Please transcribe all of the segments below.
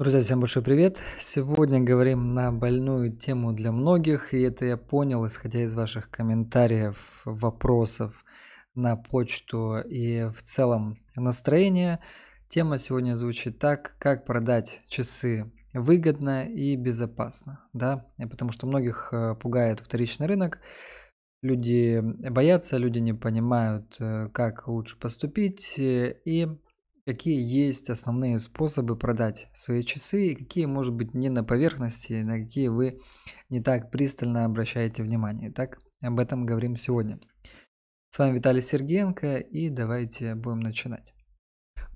Друзья, всем большой привет! Сегодня говорим на больную тему для многих, и это я понял, исходя из ваших комментариев, вопросов на почту и в целом настроения. Тема сегодня звучит так, как продать часы выгодно и безопасно, да, потому что многих э, пугает вторичный рынок, люди боятся, люди не понимают, э, как лучше поступить, э, и какие есть основные способы продать свои часы и какие, может быть, не на поверхности, на какие вы не так пристально обращаете внимание. Так, об этом говорим сегодня. С вами Виталий Сергеенко и давайте будем начинать.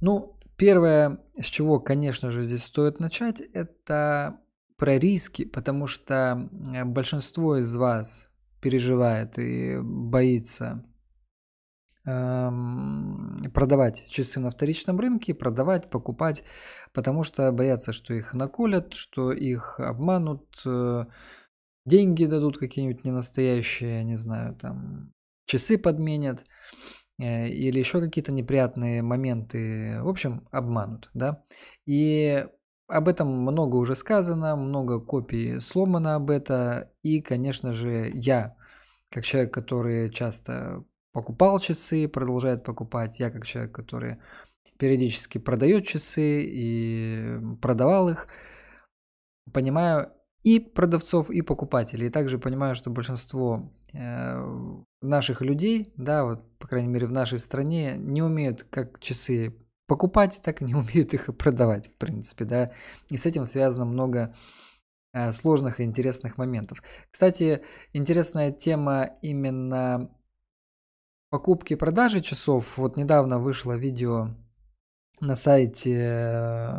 Ну, первое, с чего, конечно же, здесь стоит начать, это про риски, потому что большинство из вас переживает и боится Эм, продавать часы на вторичном рынке, продавать, покупать, потому что боятся, что их наколят, что их обманут, э, деньги дадут какие-нибудь ненастоящие, не знаю, там часы подменят э, или еще какие-то неприятные моменты, в общем, обманут, да. И об этом много уже сказано, много копий сломано об этом, и, конечно же, я, как человек, который часто покупал часы, продолжает покупать. Я как человек, который периодически продает часы и продавал их, понимаю и продавцов, и покупателей. И также понимаю, что большинство э, наших людей, да, вот, по крайней мере, в нашей стране, не умеют как часы покупать, так и не умеют их и продавать, в принципе, да. И с этим связано много э, сложных и интересных моментов. Кстати, интересная тема именно покупки и продажи часов. Вот недавно вышло видео на сайте, э,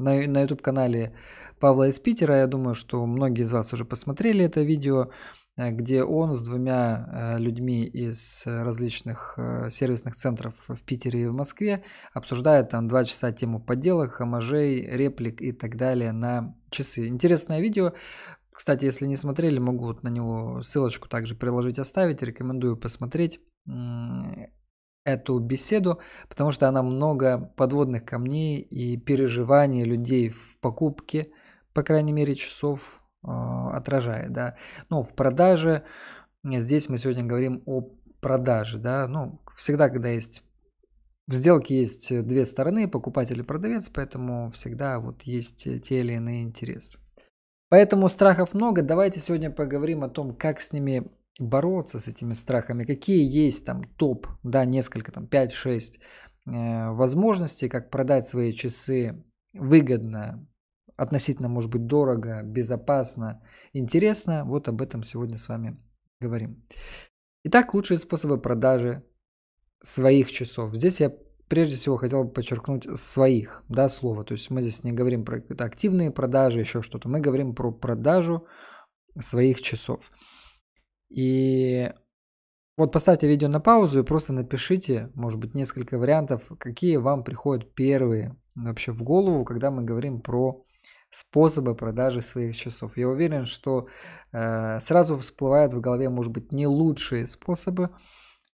на, на YouTube-канале Павла из Питера. Я думаю, что многие из вас уже посмотрели это видео, э, где он с двумя э, людьми из различных сервисных центров в Питере и в Москве обсуждает там два часа тему подделок, хамажей, реплик и так далее на часы. Интересное видео. Кстати, если не смотрели, могу вот на него ссылочку также приложить, оставить. Рекомендую посмотреть эту беседу, потому что она много подводных камней и переживаний людей в покупке, по крайней мере, часов а, отражает, да. Ну, в продаже, э, здесь мы сегодня говорим о продаже, да, ну, всегда, когда есть в сделке есть две стороны, покупатель и продавец, поэтому всегда вот есть э, те или иные интересы. Поэтому страхов много. Давайте сегодня поговорим о том, как с ними бороться с этими страхами, какие есть там топ, да, несколько, там 5-6 э, возможностей, как продать свои часы выгодно, относительно, может быть, дорого, безопасно, интересно. Вот об этом сегодня с вами говорим. Итак, лучшие способы продажи своих часов. Здесь я прежде всего хотел бы подчеркнуть своих, да, слово. То есть мы здесь не говорим про какие-то активные продажи, еще что-то. Мы говорим про продажу своих часов. И вот поставьте видео на паузу и просто напишите, может быть, несколько вариантов, какие вам приходят первые вообще в голову, когда мы говорим про способы продажи своих часов. Я уверен, что э, сразу всплывают в голове, может быть, не лучшие способы,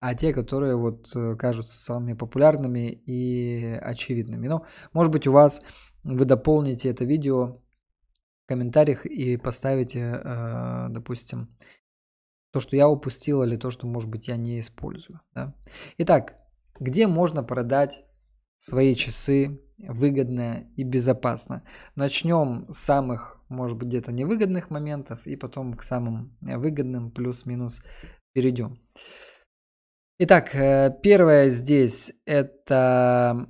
а те, которые вот э, кажутся самыми популярными и очевидными. Но, может быть, у вас вы дополните это видео в комментариях и поставите, э, допустим, то, что я упустил или то, что, может быть, я не использую. Да? Итак, где можно продать свои часы выгодно и безопасно? Начнем с самых, может быть, где-то невыгодных моментов и потом к самым выгодным плюс-минус перейдем. Итак, э, первое здесь это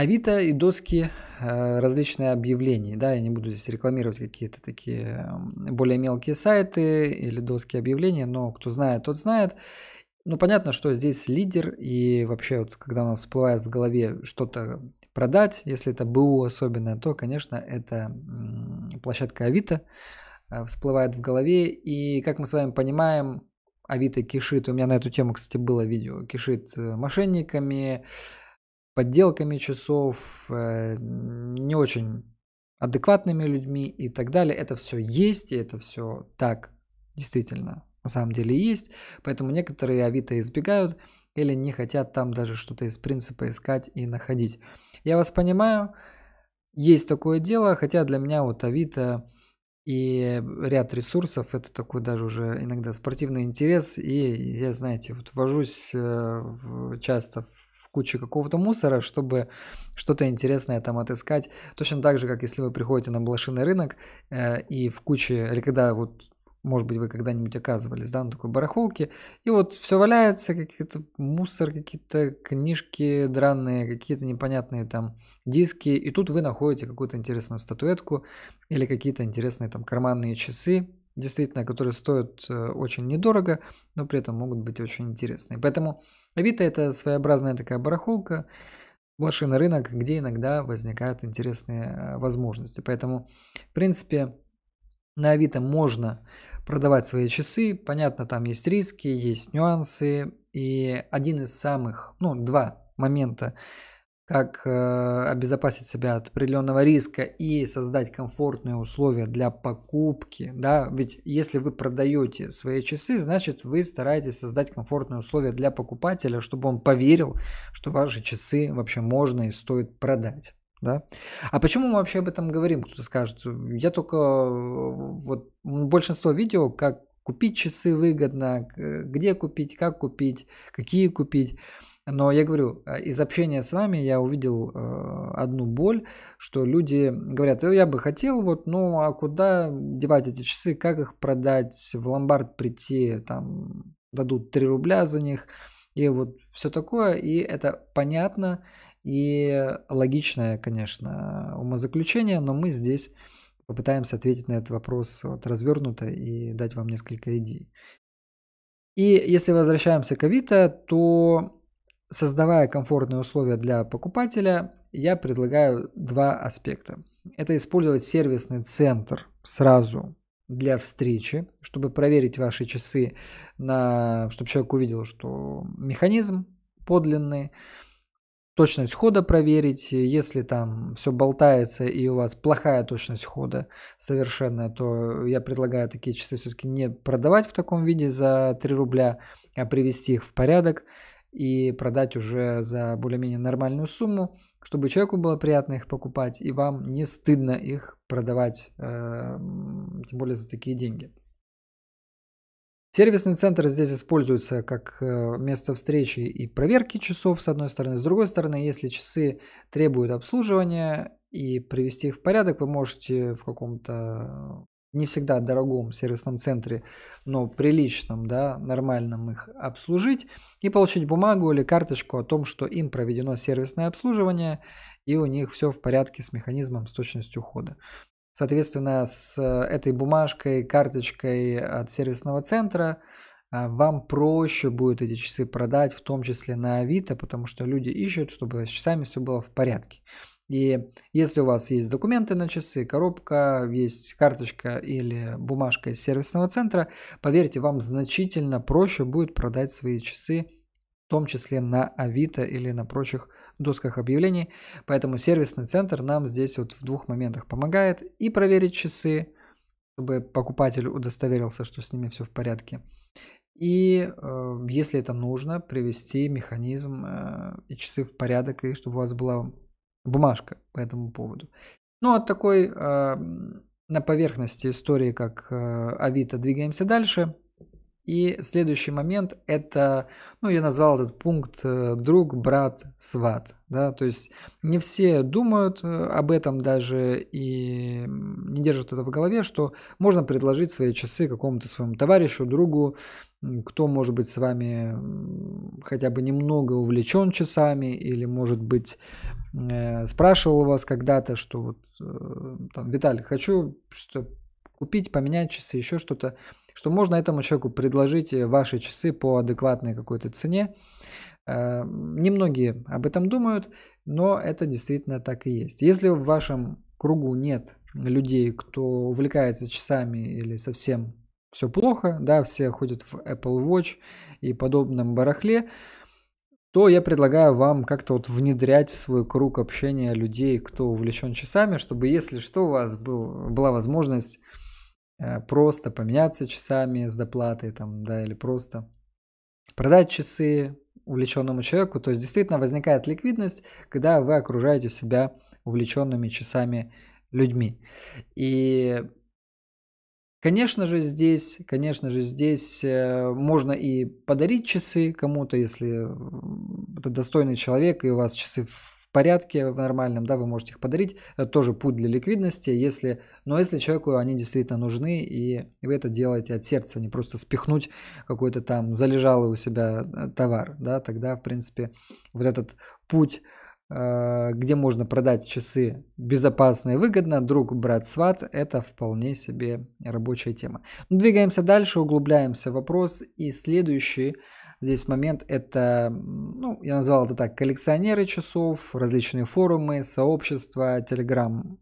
Авито и доски э, различные объявления, да, я не буду здесь рекламировать какие-то такие более мелкие сайты или доски объявления, но кто знает, тот знает. Ну, понятно, что здесь лидер, и вообще вот когда у нас всплывает в голове что-то продать, если это БУ особенно, то, конечно, это площадка Авито э, всплывает в голове, и как мы с вами понимаем, Авито кишит, у меня на эту тему, кстати, было видео, кишит э, мошенниками, подделками часов, э, не очень адекватными людьми и так далее. Это все есть, и это все так действительно на самом деле есть. Поэтому некоторые авито избегают или не хотят там даже что-то из принципа искать и находить. Я вас понимаю, есть такое дело, хотя для меня вот авито и ряд ресурсов, это такой даже уже иногда спортивный интерес, и я, знаете, вот вожусь э, часто в кучу какого-то мусора, чтобы что-то интересное там отыскать. Точно так же, как если вы приходите на блошиный рынок э, и в куче, или когда вот может быть, вы когда-нибудь оказывались, да, на такой барахолке, и вот все валяется, какие-то мусор, какие-то книжки дранные, какие-то непонятные там диски, и тут вы находите какую-то интересную статуэтку или какие-то интересные там карманные часы, действительно, которые стоят э, очень недорого, но при этом могут быть очень интересные. Поэтому Авито это своеобразная такая барахолка, блошиный рынок, где иногда возникают интересные э, возможности. Поэтому, в принципе, на Авито можно продавать свои часы. Понятно, там есть риски, есть нюансы. И один из самых, ну, два момента, как э, обезопасить себя от определенного риска и создать комфортные условия для покупки, да, ведь если вы продаете свои часы, значит вы стараетесь создать комфортные условия для покупателя, чтобы он поверил, что ваши часы вообще можно и стоит продать. Да? А почему мы вообще об этом говорим? Кто-то скажет, я только э, вот большинство видео, как купить часы выгодно, где купить, как купить, какие купить. Но я говорю, э, из общения с вами я увидел э, одну боль, что люди говорят, я бы хотел, вот, ну а куда девать эти часы, как их продать, в ломбард прийти, там дадут 3 рубля за них, и вот все такое, и это понятно, и логичное, конечно, умозаключение, но мы здесь попытаемся ответить на этот вопрос вот, развернуто и дать вам несколько идей. И если возвращаемся к Авито, то создавая комфортные условия для покупателя, я предлагаю два аспекта. Это использовать сервисный центр сразу для встречи, чтобы проверить ваши часы, на, чтобы человек увидел, что механизм подлинный, точность хода проверить. Если там все болтается и у вас плохая точность хода совершенно, то я предлагаю такие часы все-таки не продавать в таком виде за 3 рубля, а привести их в порядок и продать уже за более-менее нормальную сумму, чтобы человеку было приятно их покупать, и вам не стыдно их продавать, э, тем более за такие деньги. Сервисный центр здесь используется как э, место встречи и проверки часов, с одной стороны. С другой стороны, если часы требуют обслуживания и привести их в порядок, вы можете в каком-то не всегда дорогом сервисном центре, но приличном, да, нормальном их обслужить и получить бумагу или карточку о том, что им проведено сервисное обслуживание и у них все в порядке с механизмом, с точностью ухода. Соответственно, с э, этой бумажкой, карточкой от сервисного центра а, вам проще будет эти часы продать, в том числе на Авито, потому что люди ищут, чтобы с часами все было в порядке. И если у вас есть документы на часы, коробка, есть карточка или бумажка из сервисного центра, поверьте, вам значительно проще будет продать свои часы, в том числе на Авито или на прочих досках объявлений. Поэтому сервисный центр нам здесь вот в двух моментах помогает и проверить часы, чтобы покупатель удостоверился, что с ними все в порядке. И э, если это нужно, привести механизм э, и часы в порядок, и чтобы у вас была бумажка по этому поводу. Ну, от такой э, на поверхности истории, как э, Авито, двигаемся дальше. И следующий момент – это, ну, я назвал этот пункт э, «друг, брат, сват». Да? То есть не все думают э, об этом даже и не держат это в голове, что можно предложить свои часы какому-то своему товарищу, другу, кто, может быть, с вами хотя бы немного увлечен часами или, может быть, э, спрашивал вас когда-то, что вот э, там, Виталий, хочу что купить, поменять часы, еще что-то, что можно этому человеку предложить э, ваши часы по адекватной какой-то цене. Немногие об этом думают, но это действительно так и есть. Если в вашем кругу нет людей, кто увлекается часами или совсем все плохо, да, все ходят в Apple Watch и подобном барахле, то я предлагаю вам как-то вот внедрять в свой круг общения людей, кто увлечен часами, чтобы, если что, у вас был, была возможность э, просто поменяться часами с доплатой, там, да, или просто продать часы увлеченному человеку. То есть действительно возникает ликвидность, когда вы окружаете себя увлеченными часами людьми. И Конечно же, здесь, конечно же, здесь э, можно и подарить часы кому-то, если это достойный человек, и у вас часы в порядке, в нормальном, да, вы можете их подарить. Это тоже путь для ликвидности, если, но если человеку они действительно нужны, и вы это делаете от сердца, не просто спихнуть какой-то там залежалый у себя э, товар, да, тогда, в принципе, вот этот путь Э, где можно продать часы безопасно и выгодно, друг, брат, сват, это вполне себе рабочая тема. Но ну, двигаемся дальше, углубляемся в вопрос, и следующий здесь момент это, ну, я назвал это так, коллекционеры часов, различные форумы, сообщества, телеграм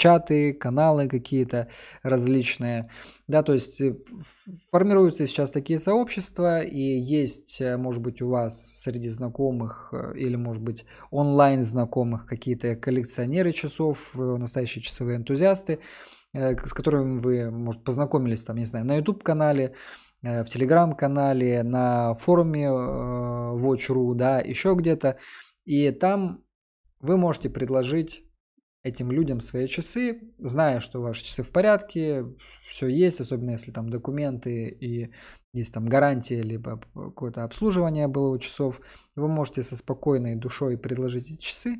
чаты, каналы какие-то различные, да, то есть э, формируются сейчас такие сообщества, и есть, э, может быть, у вас среди знакомых э, или, может быть, онлайн знакомых какие-то коллекционеры часов, настоящие часовые энтузиасты, с которыми вы, может, познакомились, там, не знаю, на YouTube-канале, в Telegram канале на форуме Watch.ru, да, еще где-то. И там вы можете предложить этим людям свои часы, зная, что ваши часы в порядке, все есть, особенно если там документы и есть там гарантия, либо какое-то обслуживание было у часов, вы можете со спокойной душой предложить эти часы,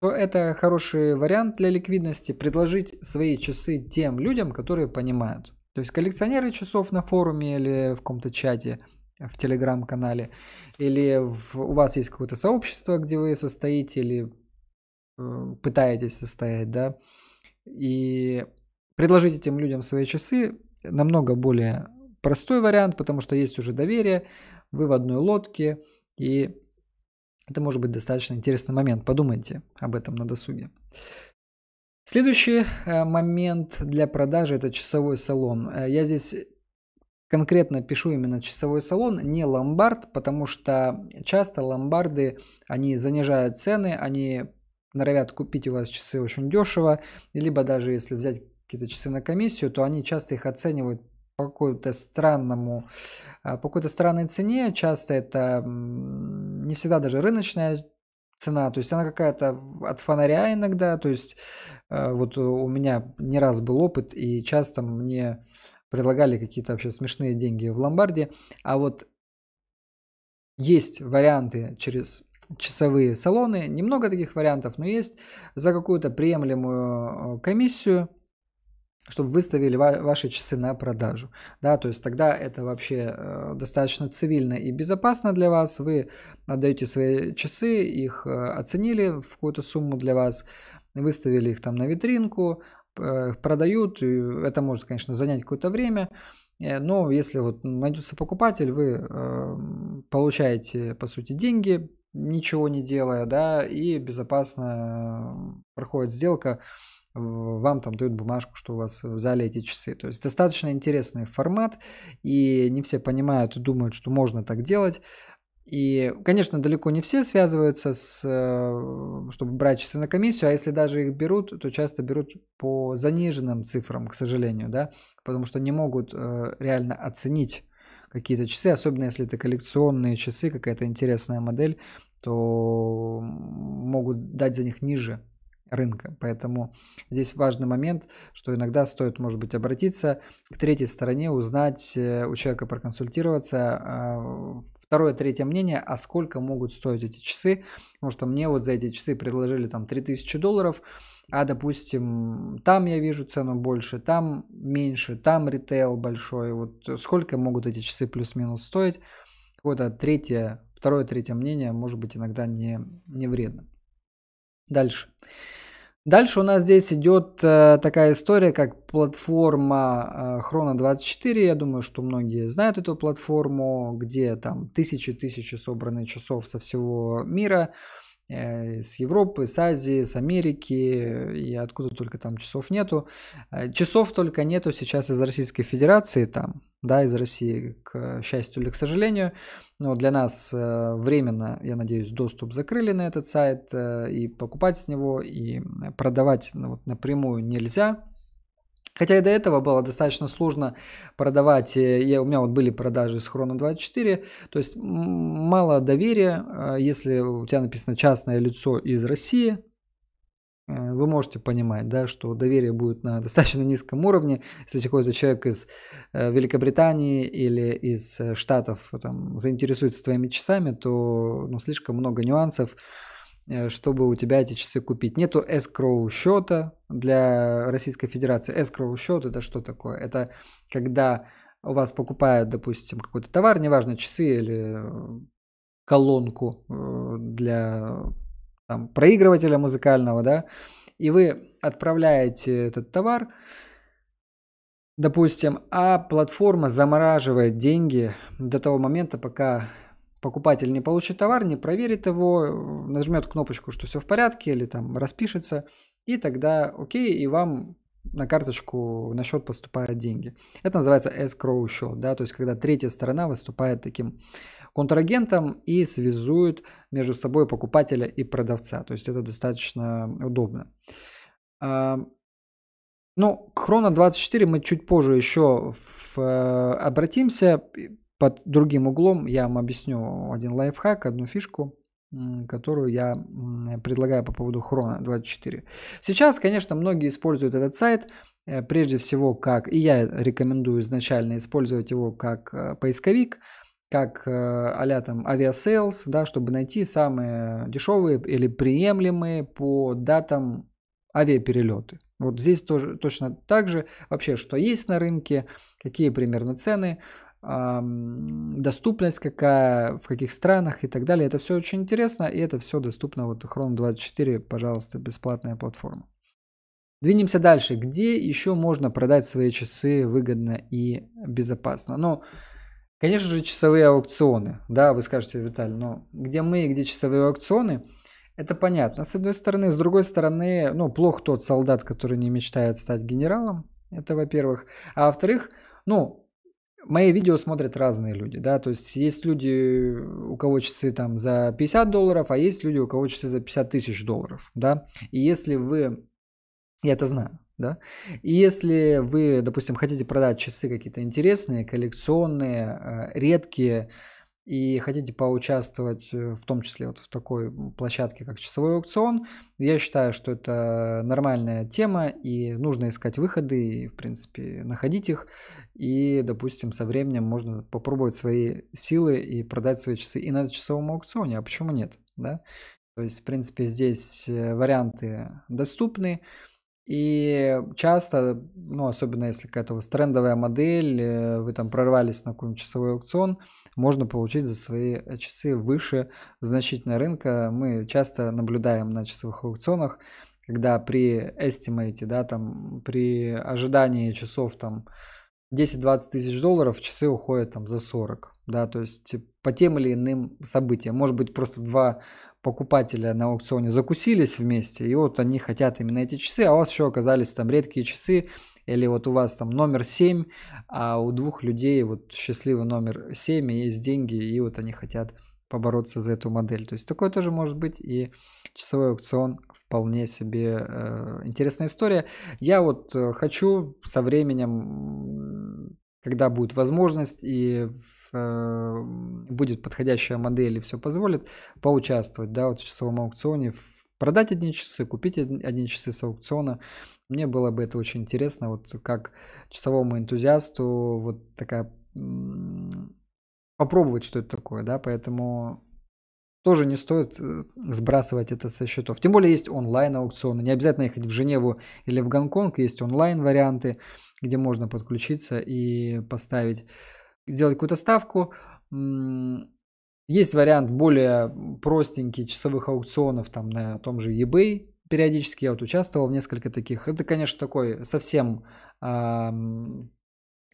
то это хороший вариант для ликвидности, предложить свои часы тем людям, которые понимают. То есть коллекционеры часов на форуме или в каком-то чате, э, в телеграм-канале, или в, у вас есть какое-то сообщество, где вы состоите, или пытаетесь состоять, да, и предложить этим людям свои часы намного более простой вариант, потому что есть уже доверие, вы в одной лодке, и это может быть достаточно интересный момент. Подумайте об этом на досуге. Следующий э, момент для продажи – это часовой салон. Э, я здесь конкретно пишу именно часовой салон, не ломбард, потому что часто ломбарды, они занижают цены, они норовят купить у вас часы очень дешево, либо даже если взять какие-то часы на комиссию, то они часто их оценивают по какой-то странному, а, по какой-то странной цене, часто это не всегда даже рыночная цена, то есть она какая-то от фонаря иногда, то есть а, вот у меня не раз был опыт, и часто мне предлагали какие-то вообще смешные деньги в ломбарде, а вот есть варианты через часовые салоны. Немного таких вариантов, но есть за какую-то приемлемую э, комиссию чтобы выставили ваши часы на продажу. Да, то есть тогда это вообще э, достаточно цивильно и безопасно для вас. Вы отдаете свои часы, их э, оценили в какую-то сумму для вас, выставили их там на витринку, продают. Это может, конечно, занять какое-то время, но если вот найдется покупатель, вы получаете, по сути, деньги, ничего не делая, да, и безопасно э, проходит сделка, вам там дают бумажку, что у вас взяли эти часы. То есть достаточно интересный формат, и не все понимают и думают, что можно так делать. И, конечно, далеко не все связываются с, э, чтобы брать часы на комиссию, а если даже их берут, то часто берут по заниженным цифрам, к сожалению, да, потому что не могут э, реально оценить какие-то часы, особенно если это коллекционные часы, какая-то интересная модель, то могут дать за них ниже рынка. Поэтому здесь важный момент, что иногда стоит, может быть, обратиться к третьей стороне, узнать э, у человека, проконсультироваться, а, второе, третье мнение, а сколько могут стоить эти часы, потому что мне вот за эти часы предложили там 3000 долларов, а, допустим, там я вижу цену больше, там меньше, там ритейл большой, вот сколько могут эти часы плюс-минус стоить, какое-то третье, второе, третье мнение может быть иногда не, не вредно. Дальше. Дальше у нас здесь идет э, такая история, как платформа Chrono э, 24. Я думаю, что многие знают эту платформу, где там тысячи-тысячи собранных часов со всего мира. Э, с Европы, с Азии, с Америки э, и откуда только там часов нету. Э, часов только нету сейчас из Российской Федерации, там, да, из России, к счастью или к сожалению. Но для нас временно, я надеюсь, доступ закрыли на этот сайт, и покупать с него, и продавать ну, вот, напрямую нельзя. Хотя и до этого было достаточно сложно продавать. Э, я, у меня вот были продажи с Хрона 24. То есть мало доверия. Э, если у тебя написано частное лицо из России, э, вы можете понимать, да, что доверие будет на достаточно низком уровне. Если какой-то человек из Великобритании или из Штатов там, заинтересуется твоими часами, то ну, слишком много нюансов Э, чтобы у тебя эти часы купить. Нету escrow счета для Российской Федерации. Escrow счет это что такое? Это когда у вас покупают, допустим, какой-то товар, неважно, часы или колонку э, для там, проигрывателя музыкального, да, и вы отправляете этот товар, допустим, а платформа замораживает деньги до того момента, пока покупатель не получит товар, не проверит его, нажмет кнопочку, что все в порядке, или там распишется, и тогда окей, и вам на карточку на счет поступают деньги. Это называется escrow счет, да, то есть когда третья сторона выступает таким контрагентом и связует между собой покупателя и продавца. То есть это достаточно удобно. А, ну, к Хрона 24 мы чуть позже еще в, э, обратимся под другим углом я вам объясню один лайфхак, одну фишку, которую я предлагаю по поводу Хрона 24. Сейчас, конечно, многие используют этот сайт, э, прежде всего как, и я рекомендую изначально использовать его как э, поисковик, как а там авиасейлс, да, чтобы найти самые дешевые или приемлемые по датам авиаперелеты. Вот здесь тоже точно так же вообще, что есть на рынке, какие примерно цены – доступность какая, в каких странах и так далее. Это все очень интересно, и это все доступно вот Chrome 24, пожалуйста, бесплатная платформа. Двинемся дальше. Где еще можно продать свои часы выгодно и безопасно? Ну, конечно же, часовые аукционы. Да, вы скажете, Виталий, но где мы и где часовые аукционы? Это понятно, с одной стороны. С другой стороны, ну, плох тот солдат, который не мечтает стать генералом. Это во-первых. А во-вторых, ну, мои видео смотрят разные люди, да, то есть есть люди, у кого часы там за 50 долларов, а есть люди, у кого часы за 50 тысяч долларов, да, и если вы, я это знаю, да, и если вы, допустим, хотите продать часы какие-то интересные, коллекционные, э, редкие, и хотите поучаствовать э, в том числе вот в такой площадке, как часовой аукцион, я считаю, что это нормальная тема, и нужно искать выходы, и, в принципе, находить их, и, допустим, со временем можно попробовать свои силы и продать свои часы и на часовом аукционе, а почему нет, да? То есть, в принципе, здесь э, варианты доступны, и часто, ну, особенно если какая-то у вас трендовая модель, э, вы там прорвались на какой-нибудь часовой аукцион – можно получить за свои э, часы выше значительно рынка. Мы часто наблюдаем на часовых аукционах, когда при estimate, да, там, при ожидании часов там 10-20 тысяч долларов, часы уходят там за 40, да, то есть по тем или иным событиям. Может быть, просто два покупателя на аукционе закусились вместе, и вот они хотят именно эти часы, а у вас еще оказались там редкие часы, или вот у вас там номер 7, а у двух людей вот счастливый номер 7, и есть деньги, и вот они хотят побороться за эту модель. То есть такое тоже может быть, и часовой аукцион вполне себе э, интересная история. Я вот э, хочу со временем, когда будет возможность и э, будет подходящая модель и все позволит, поучаствовать да, вот в часовом аукционе в Продать одни часы, купить одни часы с аукциона. Мне было бы это очень интересно, вот как часовому энтузиасту, вот такая попробовать, что это такое, да, поэтому тоже не стоит э, сбрасывать это со счетов. Тем более есть онлайн-аукционы. Не обязательно ехать в Женеву или в Гонконг. Есть онлайн-варианты, где можно подключиться и поставить, сделать какую-то ставку, есть вариант более простенький часовых аукционов там на том же eBay. Периодически я вот участвовал в несколько таких. Это, конечно, такой совсем э,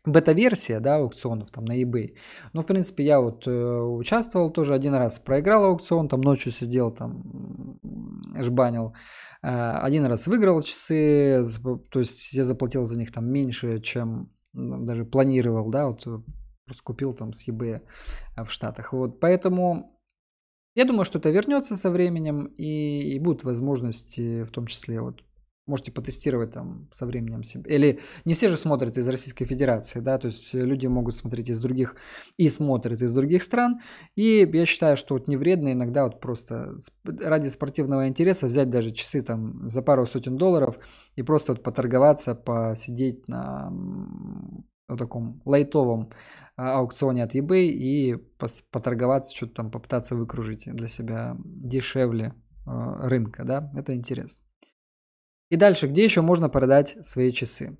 бета-версия, да, аукционов там на eBay. Но, в принципе, я вот э, участвовал тоже один раз, проиграл аукцион, там ночью сидел, там жбанил. Э, один раз выиграл часы, то есть я заплатил за них там меньше, чем даже планировал, да, вот э, Просто купил там с eBay а, в Штатах. Вот, поэтому я думаю, что это вернется со временем и, и будут возможности, э, в том числе вот можете потестировать там со временем себе. Или не все же смотрят из Российской Федерации, да, то есть э, люди могут смотреть из других и смотрят из других стран. И я считаю, что вот не вредно иногда вот просто ради спортивного интереса взять даже часы там за пару сотен долларов и просто вот поторговаться, посидеть на на таком лайтовом а, аукционе от eBay и поторговаться, что-то там попытаться выкружить для себя дешевле а, рынка, да, это интересно. И дальше, где еще можно продать свои часы?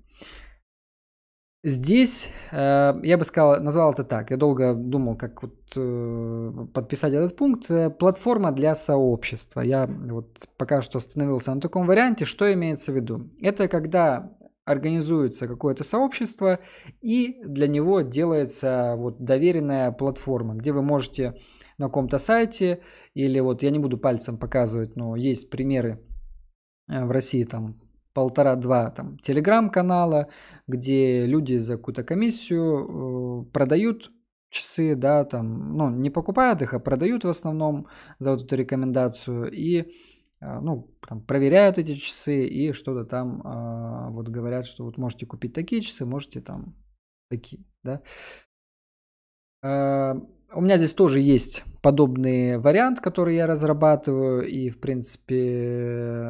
Здесь э, я бы сказал, назвал это так. Я долго думал, как вот э, подписать этот пункт. Э, платформа для сообщества. Я вот пока что остановился на таком варианте. Что имеется в виду? Это когда организуется какое-то сообщество, и для него делается вот доверенная платформа, где вы можете на каком-то сайте, или вот я не буду пальцем показывать, но есть примеры э, в России там полтора-два там телеграм-канала, где люди за какую-то комиссию э, продают часы, да, там, ну, не покупают их, а продают в основном за вот эту рекомендацию, и а, ну, там, проверяют эти часы и что-то там э, вот говорят, что вот можете купить такие часы, можете там такие, да. Э, у меня здесь тоже есть подобный вариант, который я разрабатываю, и, в принципе,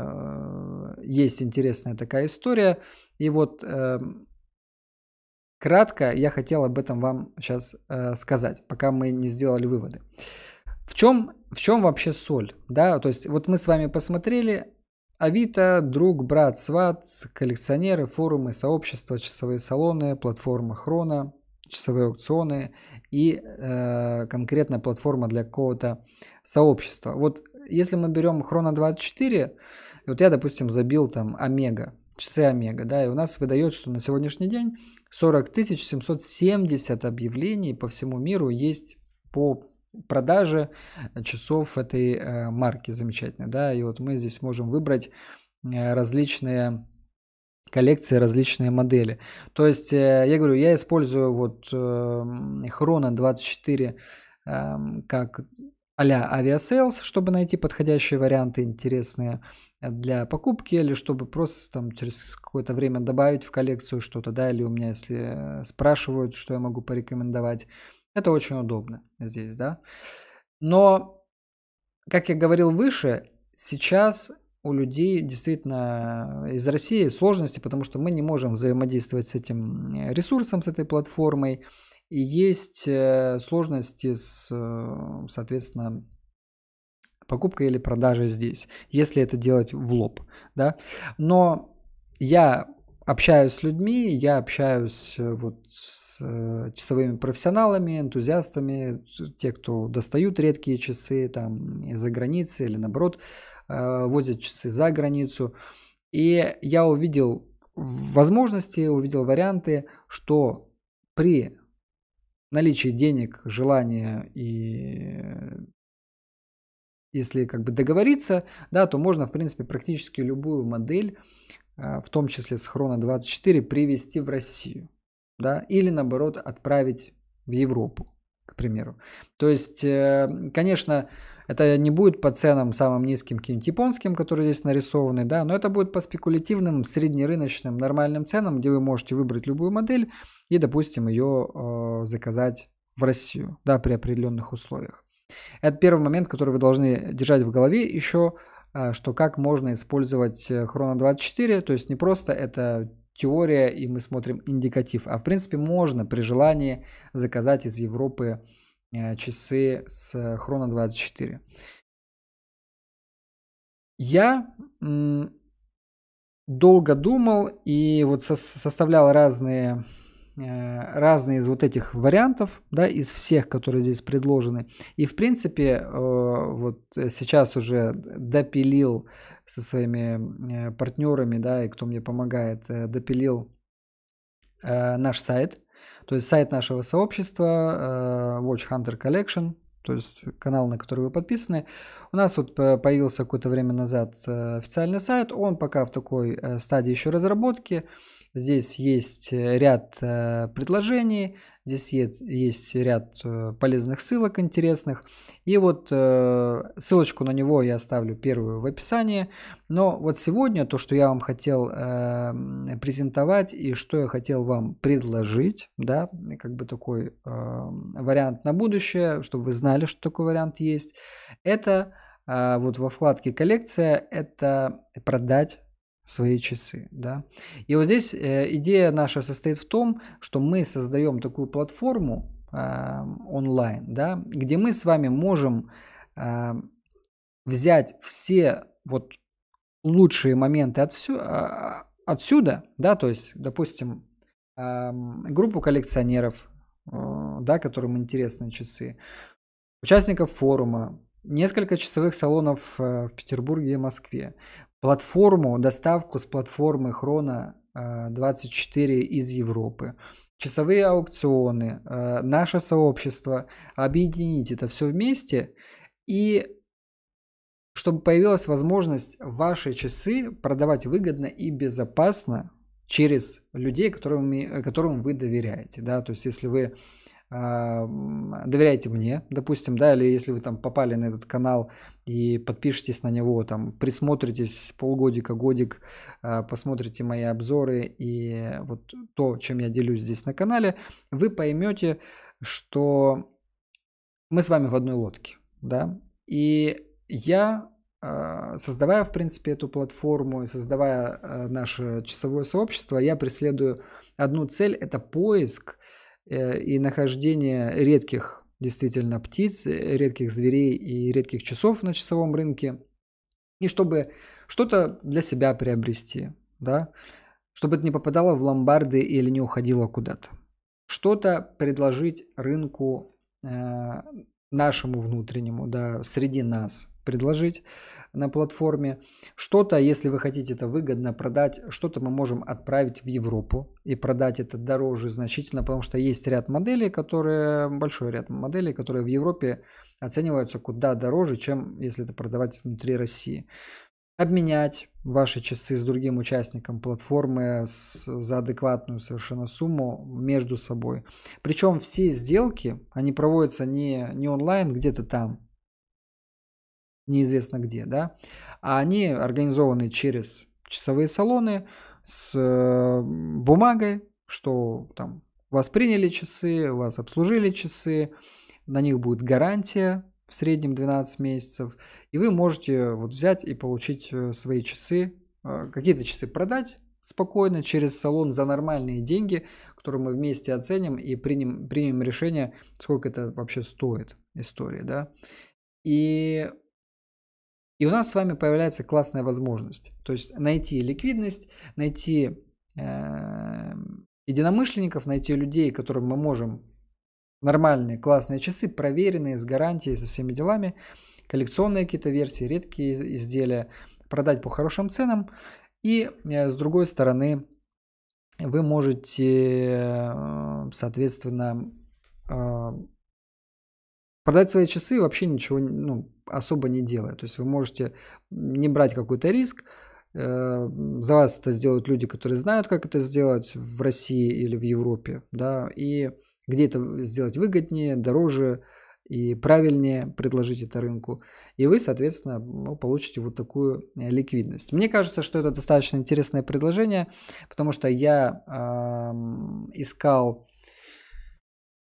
э, есть интересная такая история. И вот э, кратко я хотел об этом вам сейчас э, сказать, пока мы не сделали выводы. Э, в чем, в чем вообще соль? Да, то есть вот мы с вами посмотрели Авито, друг, брат, сват, коллекционеры, форумы, сообщества, часовые салоны, платформа Хрона, часовые аукционы и э, конкретная платформа для какого-то сообщества. Вот если мы берем Хрона 24, вот я, допустим, забил там Омега, часы Омега, да, и у нас выдает, что на сегодняшний день 40 770 объявлений по всему миру есть по продажи часов этой э, марки замечательной, да, и вот мы здесь можем выбрать э, различные коллекции, различные модели. То есть, э, я говорю, я использую вот эм, Хрона 24 эм, как а-ля авиасейлс, чтобы найти подходящие варианты, интересные для покупки, или чтобы просто там через какое-то время добавить в коллекцию что-то, да, или у меня, если спрашивают, что я могу порекомендовать, это очень удобно здесь, да. Но, как я говорил выше, сейчас у людей действительно из России сложности, потому что мы не можем взаимодействовать с этим э, ресурсом, с этой платформой. И есть э, сложности с, э, соответственно, покупкой или продажей здесь, если это делать в лоб. Да? Но я общаюсь с людьми, я общаюсь э, вот с э, часовыми профессионалами, энтузиастами, те, кто достают редкие часы там из-за границы или наоборот э, возят часы за границу. И я увидел возможности, увидел варианты, что при наличии денег, желания и если как бы договориться, да, то можно, в принципе, практически любую модель а, в том числе с Хрона 24, привезти в Россию, да, или наоборот отправить в Европу, к примеру. То есть, э, конечно, это не будет по ценам самым низким каким-нибудь японским, которые здесь нарисованы, да, но это будет по спекулятивным, среднерыночным, нормальным ценам, где вы можете выбрать любую модель и, допустим, ее э, заказать в Россию, да, при определенных условиях. Это первый момент, который вы должны держать в голове еще Э, что как можно использовать э, Chrono 24, то есть не просто это теория и мы смотрим индикатив, а в принципе можно при желании заказать из Европы э, часы с Chrono 24. Я долго думал и вот составлял разные Э, разные из вот этих вариантов, да, из всех, которые здесь предложены. И, в принципе, э, вот сейчас уже допилил со своими э, партнерами, да, и кто мне помогает, допилил наш сайт, то есть сайт нашего сообщества Watch Hunter Collection, то есть канал, на который вы подписаны. У нас вот э, появился какое-то время назад э, официальный сайт, он пока в такой э, стадии еще разработки. Здесь есть ряд предложений, Здесь есть, есть ряд э, полезных ссылок интересных. И вот э, ссылочку на него я оставлю первую в описании. Но вот сегодня то, что я вам хотел э, презентовать и что я хотел вам предложить, да, как бы такой вариант на будущее, чтобы вы знали, что такой вариант есть, это вот во вкладке коллекция, это продать свои часы, да. И вот здесь э, идея наша состоит в том, что мы создаем такую платформу э, онлайн, да, где мы с вами можем э, взять все вот лучшие моменты отсю, э, а, а, отсюда, да, то есть, допустим, э, группу коллекционеров, э, да, которым интересны часы, участников форума, несколько часовых салонов э, в Петербурге и Москве платформу, доставку с платформы Хрона 24 э, из Европы, часовые аукционы, э, наше сообщество, объединить это все вместе и чтобы появилась возможность ваши часы продавать выгодно и безопасно через людей, которым, которым вы доверяете. Да? То есть если вы а, доверяйте мне, допустим, да, или если вы там попали на этот канал и подпишитесь на него, там, присмотритесь полгодика, годик, а, посмотрите мои обзоры и вот то, чем я делюсь здесь на канале, вы поймете, что мы с вами в одной лодке, да, и я а, создавая, в принципе, эту платформу и создавая наше часовое сообщество, я преследую одну цель – это поиск Э, и нахождение редких действительно птиц, э, редких зверей и редких часов на часовом рынке, и чтобы что-то для себя приобрести, да, чтобы это не попадало в ломбарды или не уходило куда-то. Что-то предложить рынку э, нашему внутреннему, да, среди нас предложить на платформе. Что-то, если вы хотите это выгодно продать, что-то мы можем отправить в Европу и продать это дороже значительно, потому что есть ряд моделей, которые, большой ряд моделей, которые в Европе оцениваются куда дороже, чем если это продавать внутри России обменять ваши часы с другим участником платформы с, за адекватную совершенно сумму между собой. Причем все сделки, они проводятся не, не онлайн, где-то там, неизвестно где, да, а они организованы через часовые салоны с э, бумагой, что там вас приняли часы, вас обслужили часы, на них будет гарантия, в среднем 12 месяцев. И вы можете э, вот взять и получить э, свои часы, э, какие-то часы продать спокойно через салон за нормальные деньги, которые мы вместе оценим и примем, примем решение, сколько это вообще стоит история, да. И, и у нас с вами появляется классная возможность. То есть найти ликвидность, найти э, единомышленников, найти людей, которым мы можем нормальные, классные часы, проверенные, с гарантией, со всеми делами, коллекционные какие-то версии, редкие изделия, продать по хорошим ценам. И э, с другой стороны, вы можете, э, соответственно, э, продать свои часы вообще ничего ну, особо не делая. То есть вы можете не брать какой-то риск, за вас это сделают люди, которые знают, как это сделать в России или в Европе, да, и где это сделать выгоднее, дороже и правильнее предложить это рынку. И вы, соответственно, ну, получите вот такую э, ликвидность. Мне кажется, что это достаточно интересное предложение, потому что я э, искал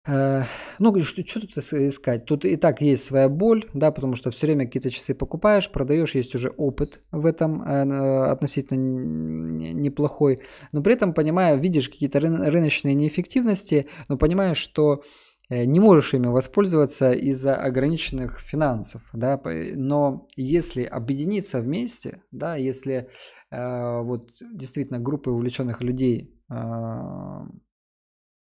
Э, ну, что, что тут искать? Тут и так есть своя боль, да, потому что все время какие-то часы покупаешь, продаешь, есть уже опыт в этом э, э, относительно неплохой. Но при этом, понимая, видишь какие-то рыночные неэффективности, но понимаешь, что не можешь ими воспользоваться из-за ограниченных финансов, да, но если объединиться вместе, да, если э, вот действительно группы увлеченных людей э,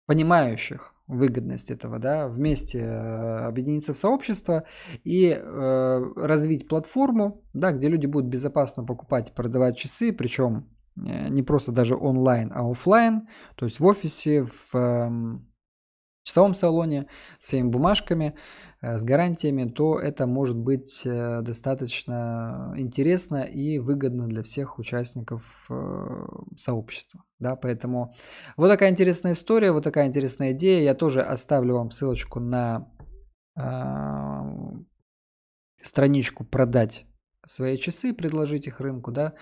понимающих выгодность этого, да, вместе э, объединиться в сообщество и э, развить платформу, да, где люди будут безопасно покупать и продавать часы, причем э, не просто даже онлайн, а офлайн, то есть в офисе, в эм, в часовом салоне с всеми бумажками, э, с гарантиями, то это может быть э, достаточно интересно и выгодно для всех участников э, сообщества. Да, поэтому вот такая интересная история, вот такая интересная идея. Я тоже оставлю вам ссылочку на а, страничку продать свои часы, предложить их рынку, да,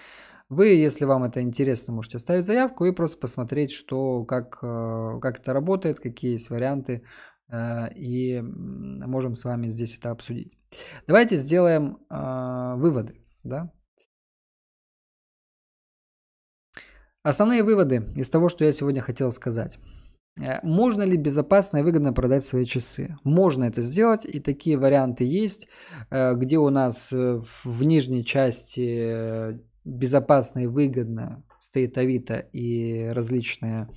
вы, если вам это интересно, можете оставить заявку и просто посмотреть, что, как, э, как это работает, какие есть варианты, э, и можем с вами здесь это обсудить. Давайте сделаем э, выводы. Да? Основные выводы из того, что я сегодня хотел сказать. Можно ли безопасно и выгодно продать свои часы? Можно это сделать, и такие варианты есть, где у нас в нижней части безопасно и выгодно стоит Авито и различные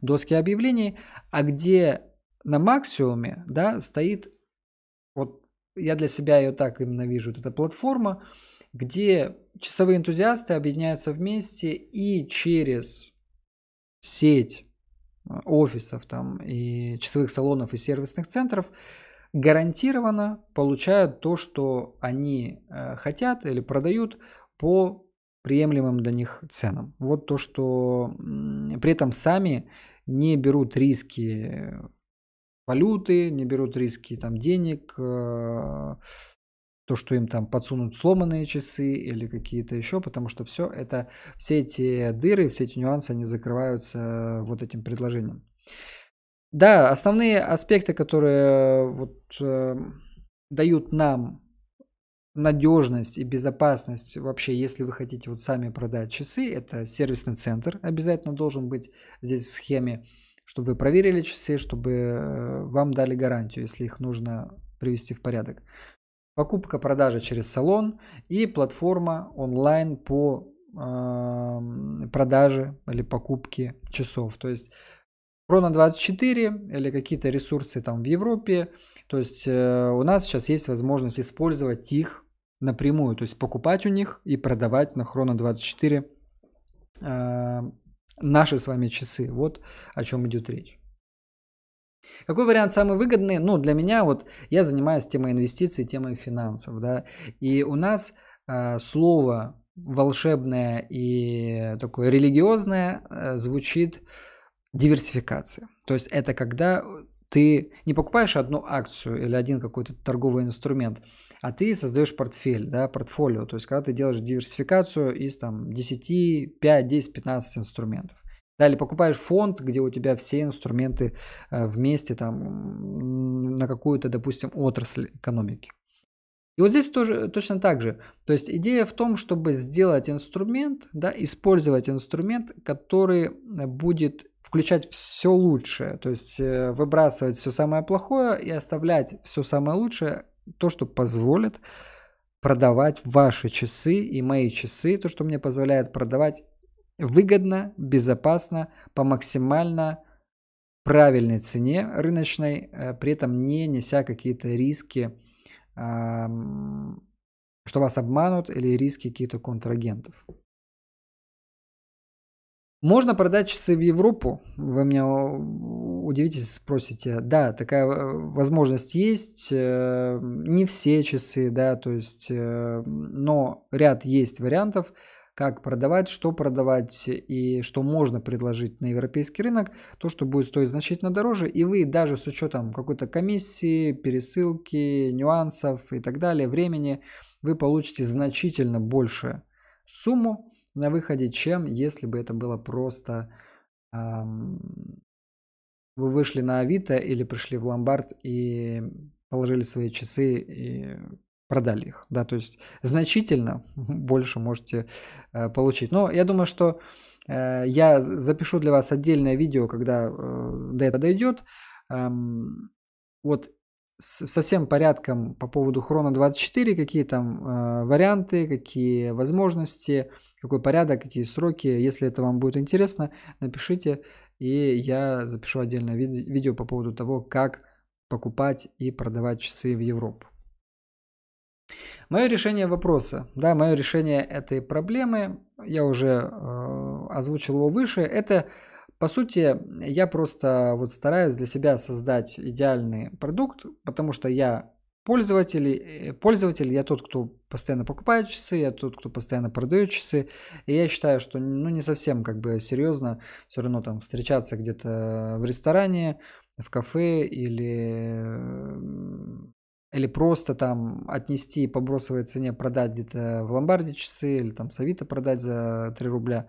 доски объявлений, а где на максимуме, да, стоит, вот я для себя ее так именно вижу, вот эта платформа, где часовые энтузиасты объединяются вместе и через сеть э, офисов там и часовых салонов и сервисных центров гарантированно получают то, что они э, хотят или продают по приемлемым для них ценам. Вот то, что при этом сами не берут риски э, валюты, не берут риски там денег, э, то, что им там подсунут сломанные часы или какие-то еще, потому что все это, все эти дыры, все эти нюансы, они закрываются э, вот этим предложением. Да, основные аспекты, которые вот э, дают нам надежность и безопасность вообще, если вы хотите вот сами продать часы, это сервисный центр обязательно должен быть здесь в схеме, чтобы вы проверили часы, чтобы э, вам дали гарантию, если их нужно привести в порядок. Покупка, продажа через салон и платформа онлайн по э, продаже или покупке часов. То есть Крона 24 или какие-то ресурсы там в Европе. То есть э, у нас сейчас есть возможность использовать их напрямую, то есть покупать у них и продавать на хрона 24 э, наши с вами часы. Вот о чем идет речь. Какой вариант самый выгодный? Ну, для меня вот я занимаюсь темой инвестиций, темой финансов, да, и у нас э, слово волшебное и такое религиозное э, звучит диверсификация. То есть это когда ты не покупаешь одну акцию или один какой-то торговый инструмент, а ты создаешь портфель, да, портфолио. То есть, когда ты делаешь диверсификацию из там 10, 5, 10, 15 инструментов. Далее покупаешь фонд, где у тебя все инструменты э, вместе там на какую-то, допустим, отрасль экономики. И вот здесь тоже точно так же. То есть идея в том, чтобы сделать инструмент, да, использовать инструмент, который будет включать все лучшее, то есть э, выбрасывать все самое плохое и оставлять все самое лучшее, то, что позволит продавать ваши часы и мои часы, то, что мне позволяет продавать выгодно, безопасно, по максимально правильной цене рыночной, э, при этом не неся какие-то риски, что вас обманут или риски каких-то контрагентов. Можно продать часы в Европу? Вы меня удивитесь, спросите. Да, такая э, возможность есть. Э, не все часы, да, то есть, э, но ряд есть вариантов, как продавать, что продавать и что можно предложить на европейский рынок, то, что будет стоить значительно дороже, и вы даже с учетом какой-то комиссии, пересылки, нюансов и так далее, времени, вы получите значительно большую сумму, на выходе, чем если бы это было просто эм, вы вышли на Авито или пришли в ломбард и положили свои часы и продали их. Да, то есть значительно больше можете э, получить. Но я думаю, что э, я запишу для вас отдельное видео, когда э, до этого дойдет. Эм, вот совсем порядком по поводу Хрона 24, какие там э, варианты, какие возможности, какой порядок, какие сроки. Если это вам будет интересно, напишите, и я запишу отдельное ви- видео по поводу того, как покупать и продавать часы в Европу. Мое решение вопроса, да, мое решение этой проблемы, я уже э, озвучил его выше, это по сути, я просто вот стараюсь для себя создать идеальный продукт, потому что я пользователь, э, пользователь, я тот, кто постоянно покупает часы, я тот, кто постоянно продает часы. И я считаю, что ну, не совсем как бы серьезно все равно там встречаться где-то в ресторане, в кафе или э, или просто там отнести по бросовой цене продать где-то в ломбарде часы, или там с Авито продать за 3 рубля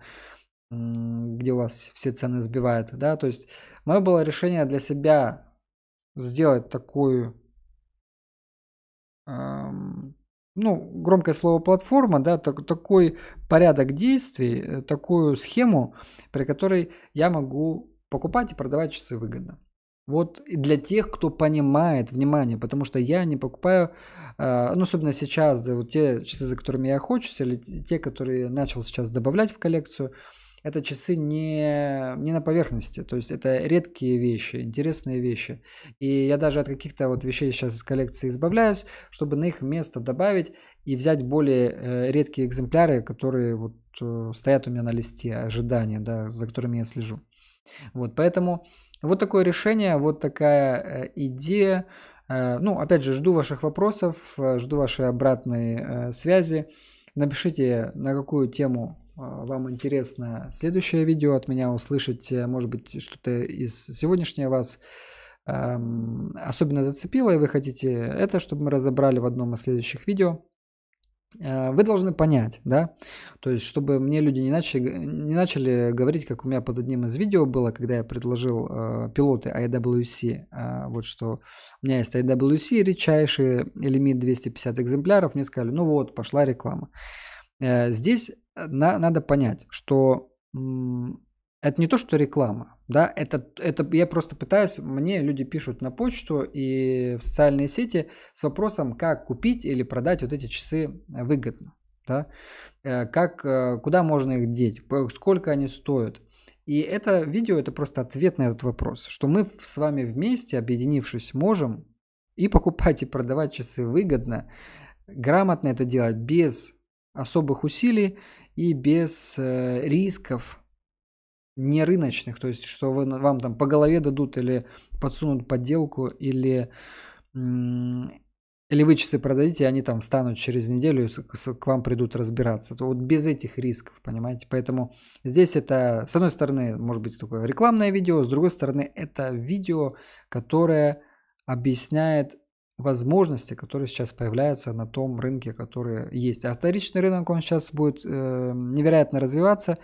где у вас все цены сбивают, да, то есть мое было решение для себя сделать такую, эм, ну, громкое слово платформа, да, так, такой порядок действий, э, такую схему, при которой я могу покупать и продавать часы выгодно. Вот для тех, кто понимает, внимание, потому что я не покупаю, э, ну, особенно сейчас, да, вот те часы, за которыми я охочусь, или те, которые начал сейчас добавлять в коллекцию – это часы не, не на поверхности, то есть это редкие вещи, интересные вещи. И я даже от каких-то вот вещей сейчас из коллекции избавляюсь, чтобы на их место добавить и взять более э, редкие экземпляры, которые вот э, стоят у меня на листе ожидания, да, за которыми я слежу. Вот, поэтому вот такое решение, вот такая э, идея. Ну, опять же, жду ваших вопросов, жду вашей обратной связи. Напишите, на какую тему а, вам интересно следующее видео от меня услышать, э, может быть, что-то из сегодняшнего вас эм, особенно зацепило, и вы хотите это, чтобы мы разобрали в одном из следующих видео, э, вы должны понять, да, то есть, чтобы мне люди не начали, не начали говорить, как у меня под одним из видео было, когда я предложил э, пилоты IWC, э, а, вот что у меня есть IWC, редчайший лимит 250 экземпляров, мне сказали, ну вот, пошла реклама. Э, здесь э, на, надо понять, что это не то, что реклама, да, это, это я просто пытаюсь, мне люди пишут на почту и в социальные сети с вопросом, как купить или продать вот эти часы выгодно, да, э, как, куда можно их деть, сколько они стоят. И это видео, это просто ответ на этот вопрос, что мы с вами вместе, объединившись, можем и покупать, и продавать часы выгодно, грамотно это делать без особых усилий и без э, рисков не рыночных, то есть что вы, вам там по голове дадут или подсунут подделку или или вы часы продадите, и они там встанут через неделю к вам придут разбираться. То вот без этих рисков, понимаете? Поэтому здесь это, с одной стороны, может быть такое рекламное видео, с другой стороны, это видео, которое объясняет возможности, которые сейчас появляются на том рынке, который есть. А вторичный рынок, он сейчас будет э, невероятно развиваться,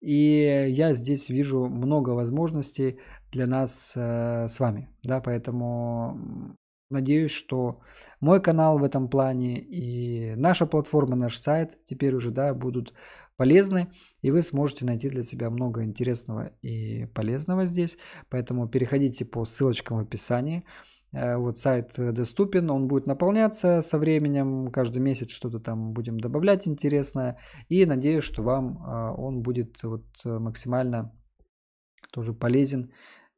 и я здесь вижу много возможностей для нас э, с вами, да, поэтому Надеюсь, что мой канал в этом плане и наша платформа, наш сайт теперь уже да, будут полезны, и вы сможете найти для себя много интересного и полезного здесь. Поэтому переходите по ссылочкам в описании. Э, вот сайт э, доступен, он будет наполняться со временем, каждый месяц что-то там будем добавлять интересное, и надеюсь, что вам а, он будет вот э, максимально тоже полезен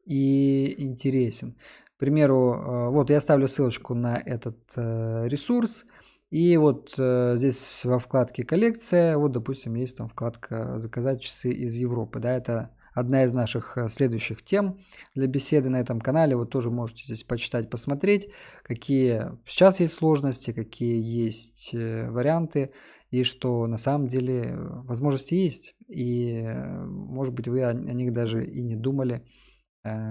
и интересен примеру, э, вот я ставлю ссылочку на этот э, ресурс. И вот э, здесь во вкладке «Коллекция», вот, допустим, есть там вкладка «Заказать часы из Европы». Да, это одна из наших следующих тем для беседы на этом канале. Вот тоже можете здесь почитать, посмотреть, какие сейчас есть сложности, какие есть варианты, и что на самом деле возможности есть. И, может быть, вы о них даже и не думали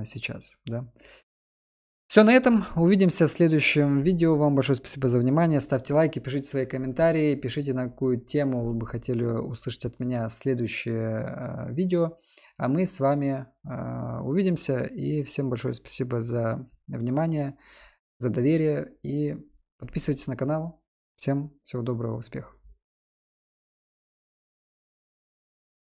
сейчас. Да? Все на этом. Увидимся в следующем видео. Вам большое спасибо за внимание. Ставьте лайки, пишите свои комментарии, пишите на какую тему вы бы хотели услышать от меня следующее э, видео. А мы с вами э, увидимся. И всем большое спасибо за внимание, за доверие. И подписывайтесь на канал. Всем всего доброго, успехов.